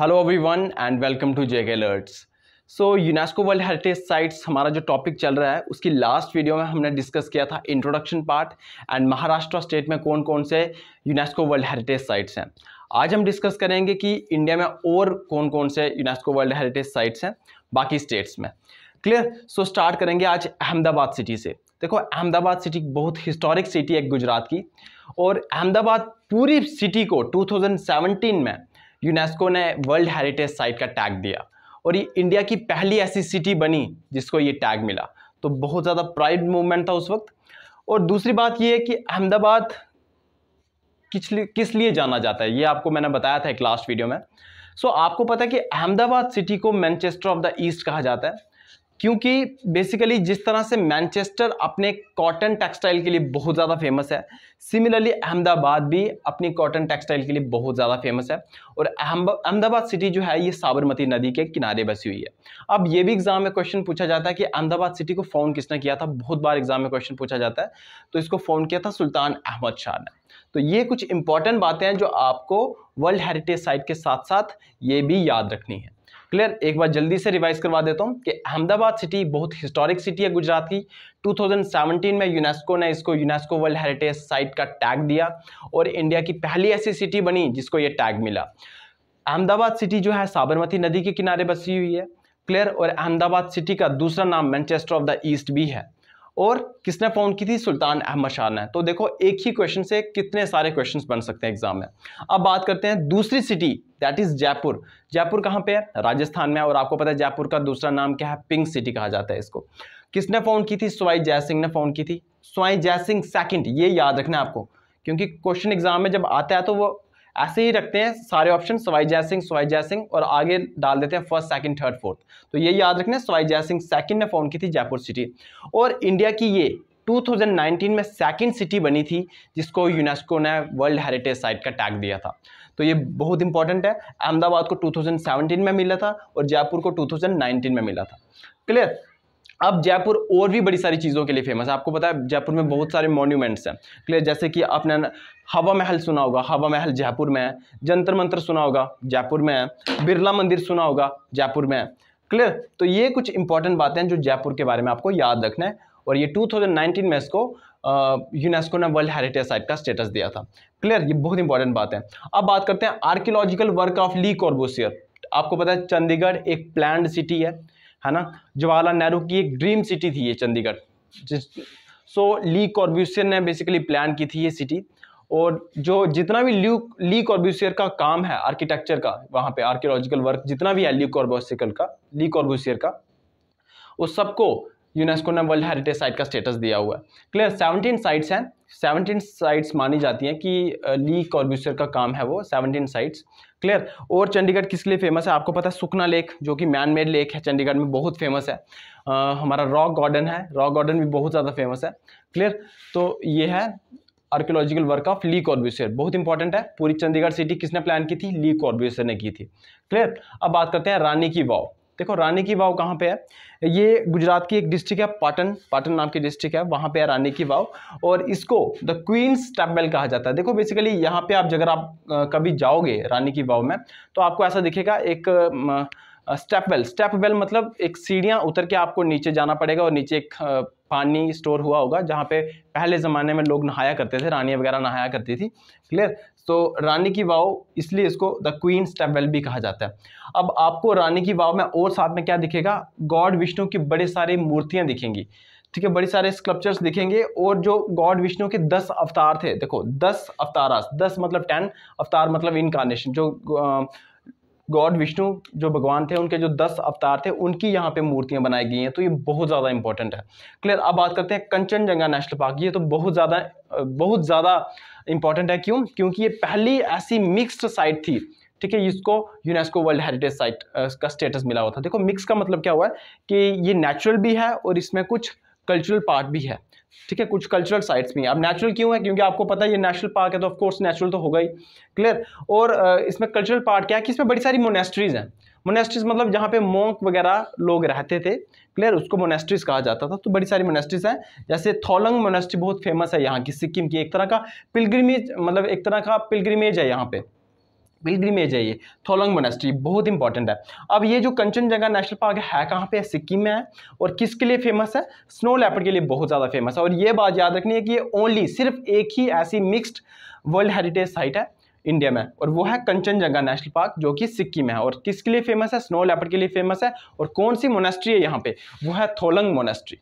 hello everyone and welcome to JK alerts so UNESCO world heritage sites हमारा जो topic चल रहा है उसकी लास्ट वीडियो में हमने डिस्कस किया था introduction part and Maharashtra state में कौन कौन से यूनेस्को वर्ल्ड हेरिटेज साइट्स हैं आज हम डिस्कस करेंगे कि इंडिया में और कौन कौन से यूनेस्को वर्ल्ड हेरिटेज साइट्स हैं बाकी स्टेट्स में क्लियर सो स्टार्ट करेंगे आज अहमदाबाद सिटी से देखो अहमदाबाद सिटी बहुत हिस्टोरिक सिटी है गुजरात की और अहमदाबाद पूरी सिटी को 2017 में यूनेस्को ने वर्ल्ड हेरिटेज साइट का टैग दिया और ये इंडिया की पहली ऐसी सिटी बनी जिसको ये टैग मिला तो बहुत ज़्यादा प्राइड मूवमेंट था उस वक्त और दूसरी बात ये है कि अहमदाबाद किस लिए किस लिए जाना जाता है ये आपको मैंने बताया था एक लास्ट वीडियो में सो so, आपको पता है कि अहमदाबाद सिटी को मैनचेस्टर ऑफ द ईस्ट कहा जाता है क्योंकि बेसिकली जिस तरह से मैनचेस्टर अपने कॉटन टेक्सटाइल के लिए बहुत ज़्यादा फेमस है सिमिलरली अहमदाबाद भी अपनी कॉटन टेक्सटाइल के लिए बहुत ज़्यादा फेमस है और अहमदाबाद सिटी जो है ये साबरमती नदी के किनारे बसी हुई है अब ये भी एग्जाम में क्वेश्चन पूछा जाता है कि अहमदाबाद सिटी को फाउंड किसने किया था बहुत बार एग्जाम में क्वेश्चन पूछा जाता है तो इसको फाउंड किया था सुल्तान अहमद शाह ने तो ये कुछ इंपॉर्टेंट बातें हैं जो आपको वर्ल्ड हेरिटेज साइट के साथ साथ ये भी याद रखनी है क्लियर एक बार जल्दी से रिवाइज करवा देता हूँ कि अहमदाबाद सिटी बहुत हिस्टोरिक सिटी है गुजरात की 2017 में यूनेस्को ने इसको यूनेस्को वर्ल्ड हेरिटेज साइट का टैग दिया और इंडिया की पहली ऐसी सिटी बनी जिसको ये टैग मिला अहमदाबाद सिटी जो है साबरमती नदी के किनारे बसी हुई है क्लियर और अहमदाबाद सिटी का दूसरा नाम मैनचेस्टर ऑफ द ईस्ट भी है और किसने फोन की थी सुल्तान अहमद शाह ने तो देखो एक ही क्वेश्चन से कितने सारे क्वेश्चंस बन सकते हैं एग्जाम में अब बात करते हैं दूसरी city that is Jaipur Jaipur कहाँ पे है राजस्थान में और आपको पता है जयपुर का दूसरा नाम क्या है पिंक सिटी कहा जाता है इसको किसने फोन की थी स्वाई जयसिंह ने फोन की थी स्वाई जयसिंह सेकंड ये याद रखना आपको क्योंकि क्वेश्चन एग्जाम में जब आता है तो वो ऐसे ही रखते हैं सारे ऑप्शन स्वाई जय सिंह स्वाई जय सिंह और आगे डाल देते हैं फर्स्ट सेकंड थर्ड फोर्थ तो ये याद रखना स्वाई जय सिंह सेकंड ने फोन की थी जयपुर सिटी और इंडिया की ये 2019 में सेकंड सिटी बनी थी जिसको यूनेस्को ने वर्ल्ड हेरिटेज साइट का टैग दिया था तो ये बहुत इंपॉर्टेंट है अहमदाबाद को 2017 में मिला था और जयपुर को 2019 में मिला था क्लियर अब जयपुर और भी बड़ी सारी चीज़ों के लिए फेमस है आपको पता है जयपुर में बहुत सारे मॉन्यूमेंट्स हैं क्लियर जैसे कि आपने हवा महल सुना होगा हवा महल जयपुर में है जंतर मंत्र सुना होगा जयपुर में है बिरला मंदिर सुना होगा जयपुर में है क्लियर तो ये कुछ इंपॉर्टेंट बातें हैं जो जयपुर के बारे में आपको याद रखना है और ये 2019 में इसको यूनेस्को ने वर्ल्ड हेरिटेज साइट का स्टेटस दिया था क्लियर ये बहुत इंपॉर्टेंट बात है अब बात करते हैं archaeological work of Le Corbusier आपको पता है चंडीगढ़ एक प्लान सिटी है है ना जवाहरलाल नेहरू की एक ड्रीम सिटी थी ये चंडीगढ़ सो ली कॉर्ब्यूसियर ने बेसिकली प्लान की थी ये सिटी और जो जितना भी ल्यू ली कॉर्ब्यूसियर का काम है आर्किटेक्चर का वहाँ पे आर्कियोलॉजिकल वर्क जितना भी है ली कॉर्बोसिकल का ली कॉर्ब्यूसियर का उस सबको यूनेस्को ने वर्ल्ड हेरिटेज साइट का स्टेटस दिया हुआ है क्लियर सेवनटीन साइट्स हैं सेवनटीन साइट्स मानी जाती हैं कि ली कॉर्ब्यूसर का काम है वो सेवनटीन साइट्स क्लियर और चंडीगढ़ किसके लिए फेमस है आपको पता है सुखना लेक जो कि मैन मेड लेक है चंडीगढ़ में बहुत फेमस है आ, हमारा रॉक गार्डन है रॉक गार्डन भी बहुत ज़्यादा फेमस है क्लियर तो ये है archaeological work of Le Corbusier बहुत इंपॉर्टेंट है पूरी चंडीगढ़ सिटी किसने प्लान की थी ली कॉर्ब्यूसर ने की थी क्लियर अब बात करते हैं रानी की वाव देखो रानी की वाव कहाँ पे है ये गुजरात की एक डिस्ट्रिक्ट है पाटन पाटन नाम की डिस्ट्रिक्ट है वहाँ पे है रानी की वाव और इसको द क्वींस टेम्पल कहा जाता है देखो बेसिकली यहाँ पे आप अगर आप कभी जाओगे रानी की वाव में तो आपको ऐसा दिखेगा एक स्टेप वेल स्टेप वेल मतलब एक सीढ़ियाँ उतर के आपको नीचे जाना पड़ेगा और नीचे एक पानी स्टोर हुआ होगा जहाँ पे पहले ज़माने में लोग नहाया करते थे रानियाँ वगैरह नहाया करती थी क्लियर तो रानी की वाव इसलिए इसको द क्वीन स्टेपवेल भी कहा जाता है अब आपको रानी की वाव में और साथ में क्या दिखेगा गॉड विष्णु की बड़े सारे मूर्तियां दिखेंगी ठीक है बड़े सारे स्कल्पचर्स दिखेंगे और जो गॉड विष्णु के दस अवतार थे देखो दस अवतारास दस मतलब टेन अवतार मतलब इनकारनेशन जो गॉड विष्णु जो भगवान थे उनके जो दस अवतार थे उनकी यहाँ पे मूर्तियाँ बनाई गई हैं तो ये बहुत ज़्यादा इंपॉर्टेंट है क्लियर अब बात करते हैं कंचनजंगा नेशनल पार्क ये तो बहुत ज़्यादा बहुत ज़्यादा इंपॉर्टेंट है क्यों क्योंकि ये पहली ऐसी मिक्स्ड साइट थी ठीक है इसको यूनेस्को वर्ल्ड हेरिटेज साइट का स्टेटस मिला हुआ था देखो मिक्स का मतलब क्या हुआ है कि ये नेचुरल भी है और इसमें कुछ कल्चरल पार्ट भी है ठीक है कुछ कल्चरल साइट्स भी हैं अब नेचुरल क्यों है क्योंकि आपको पता है ये नेशनल पार्क है तो ऑफकोर्स नेचुरल तो होगा ही क्लियर और इसमें कल्चरल पार्ट क्या है कि इसमें बड़ी सारी मोनेस्ट्रीज़ हैं मोनेस्ट्रीज मतलब जहाँ पे मोंक वगैरह लोग रहते थे क्लियर उसको मोनेस्ट्रीज कहा जाता था तो बड़ी सारी मोनेस्ट्रीज हैं जैसे थोलंग मोनेस्ट्री बहुत फेमस है यहाँ की सिक्किम की एक तरह का पिलग्रमेज मतलब एक तरह का पिलग्रिमेज है यहाँ पे पिलग्रीमेज है ये थोलंग मोनेस्ट्री बहुत इंपॉर्टेंट है अब ये जो कंचनजंगा नेशनल पार्क है कहाँ पे है सिक्किम में है और किसके लिए फेमस है स्नो लेपर्ड के लिए बहुत ज़्यादा फेमस है और ये बात याद रखनी है कि ये ओनली सिर्फ एक ही ऐसी मिक्सड वर्ल्ड हेरिटेज साइट है इंडिया में और वो है कंचनजंगा नेशनल पार्क जो कि सिक्किम है और किसके लिए फेमस है स्नो लेपर्ड के लिए फेमस है और कौन सी मोनेस्ट्री है यहाँ पे वो है Tholung monastery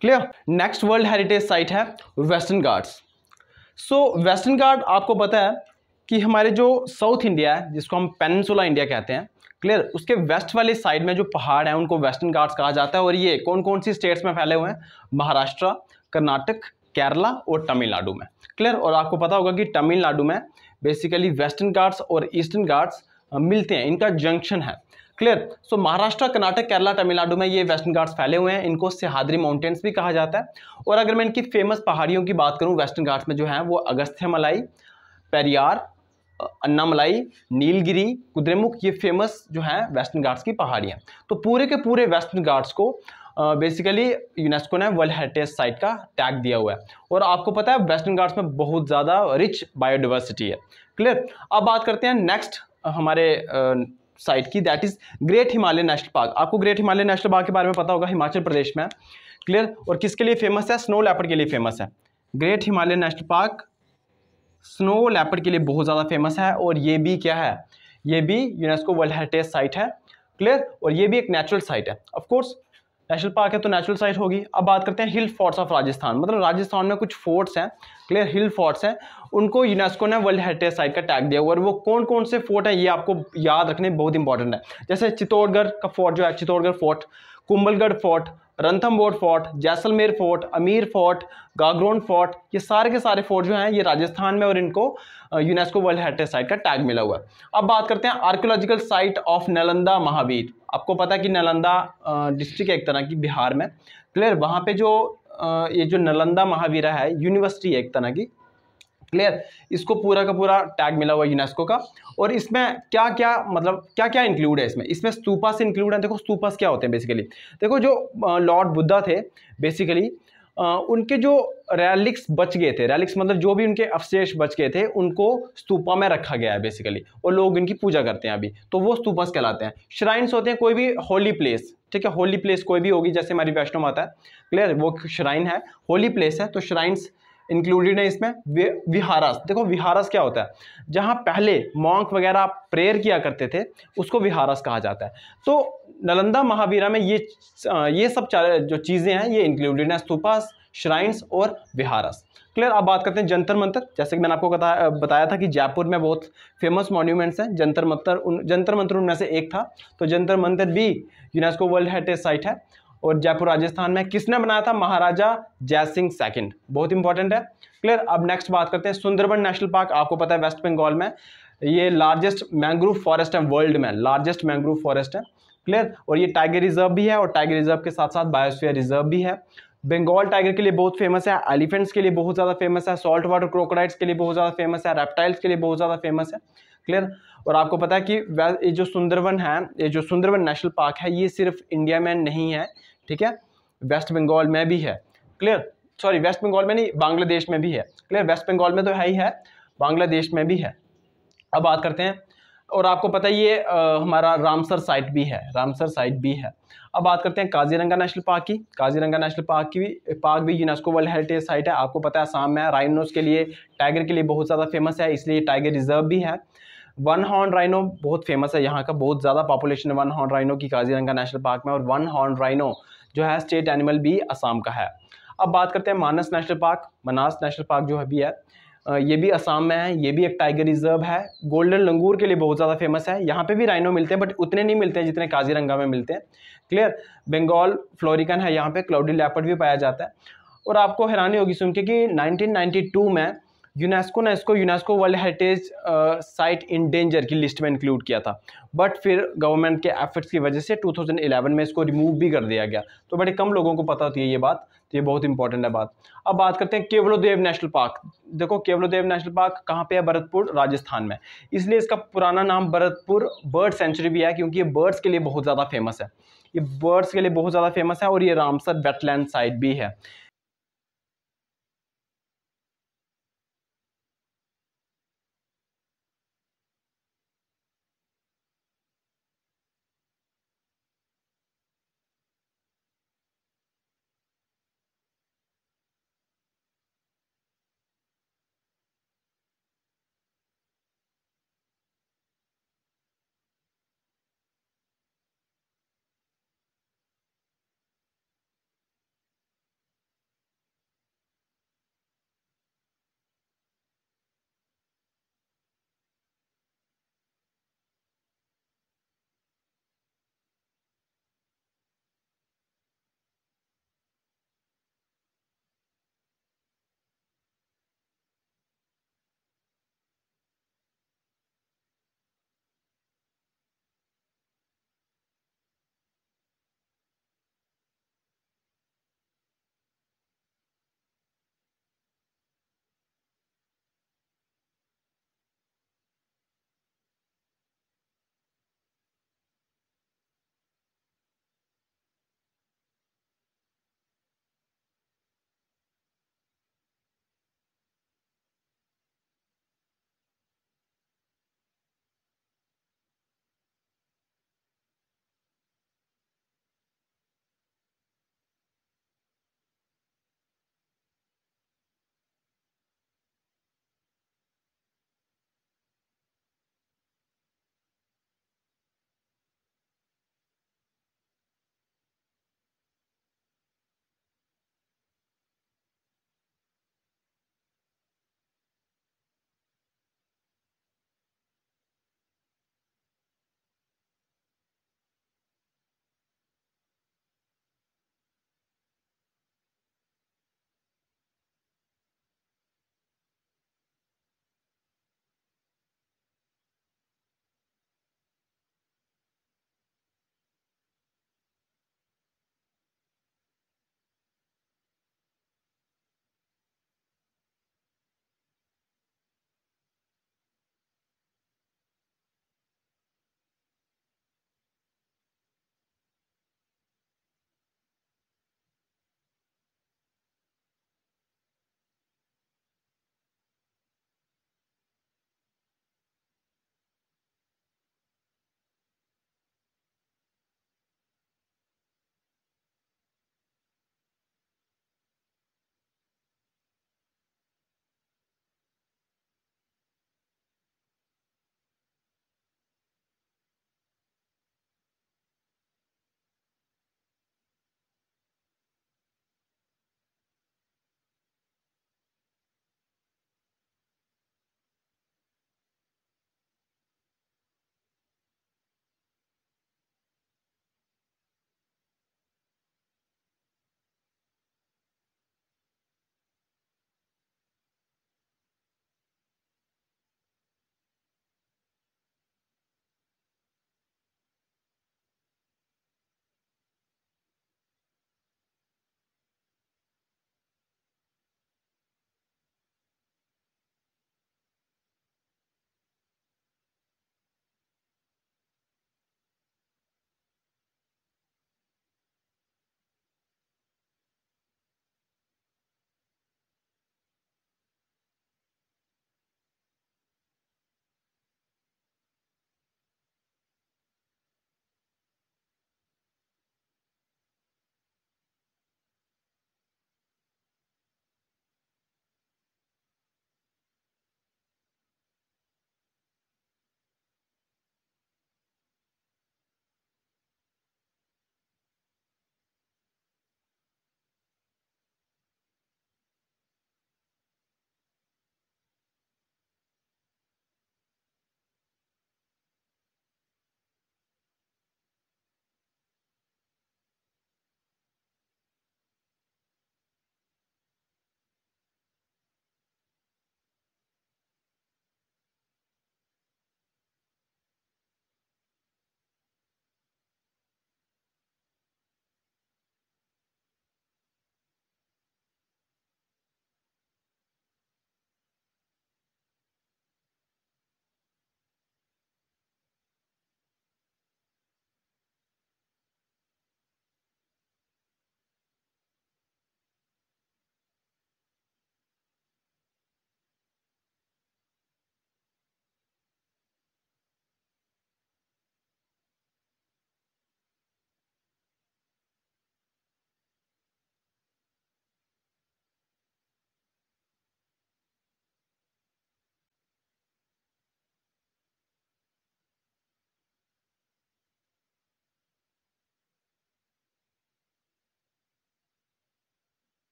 clear next world heritage site है western Ghats so western Ghat आपको पता है कि हमारे जो साउथ इंडिया है जिसको हम पेनसुला इंडिया कहते हैं क्लियर उसके वेस्ट वाले साइड में जो पहाड़ हैं उनको वेस्टर्न घाट्स कहा जाता है और ये कौन कौन सी स्टेट्स में फैले हुए हैं महाराष्ट्र कर्नाटक केरला और तमिलनाडु में क्लियर और आपको पता होगा कि तमिलनाडु में बेसिकली वेस्टर्न घाट्स और ईस्टर्न घाट्स मिलते हैं इनका जंक्शन है क्लियर सो महाराष्ट्र कर्नाटक केरला तमिलनाडु में ये वेस्टर्न घाट्स फैले हुए हैं इनको सिहाद्री माउंटेन्स भी कहा जाता है और अगर मैं इनकी फेमस पहाड़ियों की बात करूँ वेस्टर्न घाट्स में जो है वो अगस्थ्य मलाई पेरियार अन्नामलाई नीलगिरी कुद्रेमुख ये फेमस जो है वेस्टर्न घाट्स की पहाड़ियाँ तो पूरे के पूरे वेस्टर्न घाट्स को बेसिकली यूनेस्को ने वर्ल्ड हेरिटेज साइट का टैग दिया हुआ है और आपको पता है वेस्टर्न गार्ड्स में बहुत ज़्यादा रिच बायोडिवर्सिटी है क्लियर अब बात करते हैं नेक्स्ट हमारे साइट की that is great Himalaya national park आपको ग्रेट हिमालय नेशनल पार्क के बारे में पता होगा हिमाचल प्रदेश में क्लियर और किसके लिए फेमस है स्नो लैपर के लिए फेमस है great Himalaya national park snow leopard के लिए बहुत ज़्यादा फेमस है और ये भी क्या है ये भी यूनेस्को वर्ल्ड हेरिटेज साइट है क्लियर और ये भी एक नेचुरल साइट है ऑफकोर्स नेशनल पार्क है तो नेचुरल साइट होगी अब बात करते हैं हिल फोर्ट्स ऑफ राजस्थान मतलब राजस्थान में कुछ फोर्ट्स हैं क्लियर हिल फोर्ट्स हैं उनको यूनेस्को ने वर्ल्ड हेरिटेज साइट का टैग दिया हुआ और वो कौन कौन से फोर्ट हैं ये आपको याद रखने बहुत इंपॉर्टेंट है जैसे चित्तौड़गढ़ का फोर्ट जो है चित्तौड़गढ़ फोर्ट कुंबलगढ़ फोर्ट बोर्ड fort Jaisalmer fort Amer fort Gagron fort ये सारे के सारे फोर्ट जो हैं ये राजस्थान में और इनको यूनेस्को वर्ल्ड हेरिटेज साइट का टैग मिला हुआ है अब बात करते हैं archaeological site of Nalanda Mahavihara आपको पता है कि नालंदा डिस्ट्रिक्ट एक तरह की बिहार में क्लियर वहाँ पर जो ये जो नालंदा महावीरा है यूनिवर्सिटी है एक तरह की क्लियर इसको पूरा का पूरा टैग मिला हुआ यूनेस्को का और इसमें क्या क्या मतलब क्या क्या इंक्लूड है इसमें इसमें से इंक्लूड है देखो स्तूपस क्या होते हैं बेसिकली देखो जो लॉर्ड बुद्धा थे बेसिकली उनके जो रैलिक्स बच गए थे रैलिक्स मतलब जो भी उनके अवशेष बच गए थे उनको स्तूपा में रखा गया है बेसिकली और लोग उनकी पूजा करते हैं अभी तो वो स्तूपस कहलाते हैं श्राइन्स होते हैं कोई भी होली प्लेस ठीक है होली प्लेस कोई भी होगी जैसे हमारी वैष्णो माता है क्लियर वो श्राइन है होली प्लेस है तो श्राइन्स इंक्लूडेड है इसमें विहारस देखो विहारस क्या होता है जहाँ पहले मॉन्क वगैरह प्रेयर किया करते थे उसको विहारस कहा जाता है तो नालंदा महावीरा में ये ये सब जो चीज़ें हैं ये इंक्लूडेड हैं स्तूपास श्राइन्स और विहारस क्लियर अब बात करते हैं जंतर मंतर जैसे कि मैंने आपको बताया था कि जयपुर में बहुत फेमस मॉन्यूमेंट्स हैं जंतर मंतर उन जंतर मंतर उनमें से एक था तो जंतर मंतर भी यूनेस्को वर्ल्ड हेरिटेज साइट है और जयपुर राजस्थान में किसने बनाया था महाराजा जय सिंह सेकेंड बहुत इंपॉर्टेंट है क्लियर अब नेक्स्ट बात करते हैं सुंदरबन नेशनल पार्क आपको पता है वेस्ट बंगाल में ये लार्जेस्ट मैंग्रोव फॉरेस्ट है वर्ल्ड में लार्जेस्ट मैंग्रोव फॉरेस्ट है क्लियर और ये टाइगर रिजर्व भी है और टाइगर रिजर्व के साथ साथ बायोस्फीयर रिजर्व भी है बंगाल टाइगर के लिए बहुत फेमस है एलिफेंट्स के लिए बहुत ज़्यादा फेमस है सॉल्ट वाटर क्रोकोडाइट्स के लिए बहुत ज़्यादा फेमस है रेप्टाइल्स के लिए बहुत ज़्यादा फेमस है क्लियर और आपको पता है कि ये जो सुंदरवन है ये जो सुंदरवन नेशनल पार्क है ये सिर्फ इंडिया में नहीं है ठीक है वेस्ट बंगाल में भी है क्लियर सॉरी वेस्ट बंगाल में नहीं बांग्लादेश में भी है क्लियर वेस्ट बंगाल में तो है ही है बांग्लादेश में भी है अब बात करते हैं और आपको पता ही है हमारा रामसर साइट भी है रामसर साइट भी है अब बात करते हैं काजीरंगा नेशनल पार्क की काजीरंगा नेशनल पार्क की भी पार्क भी यूनेस्को वर्ल्ड हेरिटेज साइट है आपको पता है आसाम में राइनोस के लिए टाइगर के लिए बहुत ज़्यादा फेमस है इसलिए टाइगर रिजर्व भी है वन हॉर्न राइनो बहुत फेमस है यहाँ का बहुत ज़्यादा पॉपुलेशन है वन हॉर्न राइनो की काजीरंगा नेशनल पार्क में और वन हॉर्न राइनो जो है स्टेट एनिमल भी असम का है अब बात करते हैं Manas national park Manas national park जो अभी है ये भी असम में है ये भी एक टाइगर रिजर्व है गोल्डन लंगूर के लिए बहुत ज़्यादा फेमस है यहाँ पे भी राइनो मिलते हैं बट उतने नहीं मिलते हैं जितने काजीरंगा में मिलते हैं क्लियर बंगाल फ्लोरिकन है यहाँ पे क्लाउडी लैपट भी पाया जाता है और आपको हैरानी होगी सुन के कि 1992 में यूनेस्को ने इसको UNESCO world heritage site in danger की लिस्ट में इंक्लूड किया था बट फिर गवर्नमेंट के एफर्ट्स की वजह से 2011 में इसको रिमूव भी कर दिया गया तो बड़े कम लोगों को पता होती है ये बात तो ये बहुत इंपॉर्टेंट है बात अब बात करते हैं केवलोदेव नेशनल पार्क देखो केवलोदेव नेशनल पार्क कहाँ पे है भरतपुर राजस्थान में इसलिए इसका पुराना नाम भरतपुर बर्ड सेंचुरी भी है क्योंकि ये बर्ड्स के लिए बहुत ज़्यादा फेमस है ये बर्ड्स के लिए बहुत ज़्यादा फेमस है और ये रामसर वेटलैंड साइट भी है